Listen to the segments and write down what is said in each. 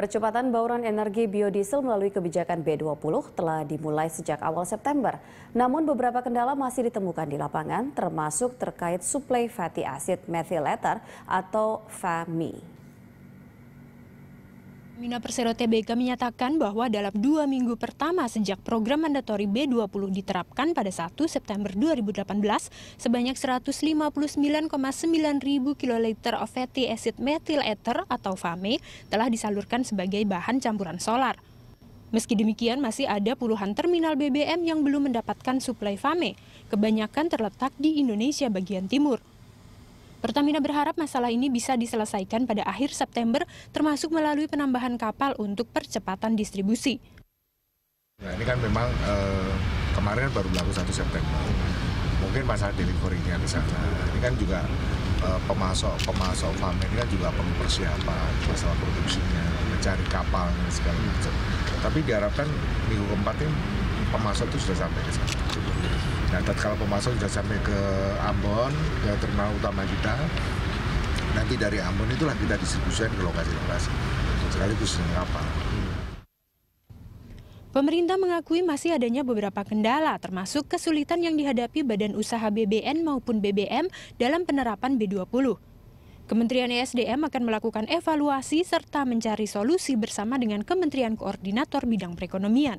Percepatan bauran energi biodiesel melalui kebijakan B20 telah dimulai sejak awal September. Namun beberapa kendala masih ditemukan di lapangan termasuk terkait suplai fatty acid methyl ether atau FAMI. Mina Persero TBK menyatakan bahwa dalam dua minggu pertama sejak program mandatori B20 diterapkan pada 1 September 2018, sebanyak 159,9 ribu kiloliter of fatty acid methyl ether atau FAME telah disalurkan sebagai bahan campuran solar. Meski demikian, masih ada puluhan terminal BBM yang belum mendapatkan suplai FAME, kebanyakan terletak di Indonesia bagian timur. Pertamina berharap masalah ini bisa diselesaikan pada akhir September, termasuk melalui penambahan kapal untuk percepatan distribusi. Nah, ini kan memang eh, kemarin kan baru berlaku 1 September. Mungkin masalah delivery-nya di sana. Ini kan juga eh, pemasok pemasok farm ini kan juga perlu persiapan masalah produksinya, mencari dan segala macam. Tapi diharapkan minggu keempat ini pemasok itu sudah sampai ke sana. Nah, tatkala pemasok sudah sampai ke Ambon, ke terminal utama kita. Nanti dari Ambon itulah kita distribusikan ke lokasi-lokasi, sekaligus dengan kapal. Pemerintah mengakui masih adanya beberapa kendala, termasuk kesulitan yang dihadapi Badan Usaha BBN maupun BBM dalam penerapan B20. Kementerian ESDM akan melakukan evaluasi serta mencari solusi bersama dengan Kementerian Koordinator Bidang Perekonomian.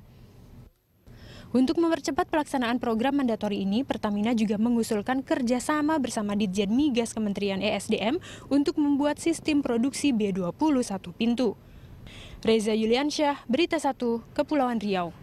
Untuk mempercepat pelaksanaan program mandatori ini, Pertamina juga mengusulkan kerjasama bersama Ditjen Migas Kementerian ESDM untuk membuat sistem produksi B21 pintu. Reza Yuliansyah, Berita 1, Kepulauan Riau.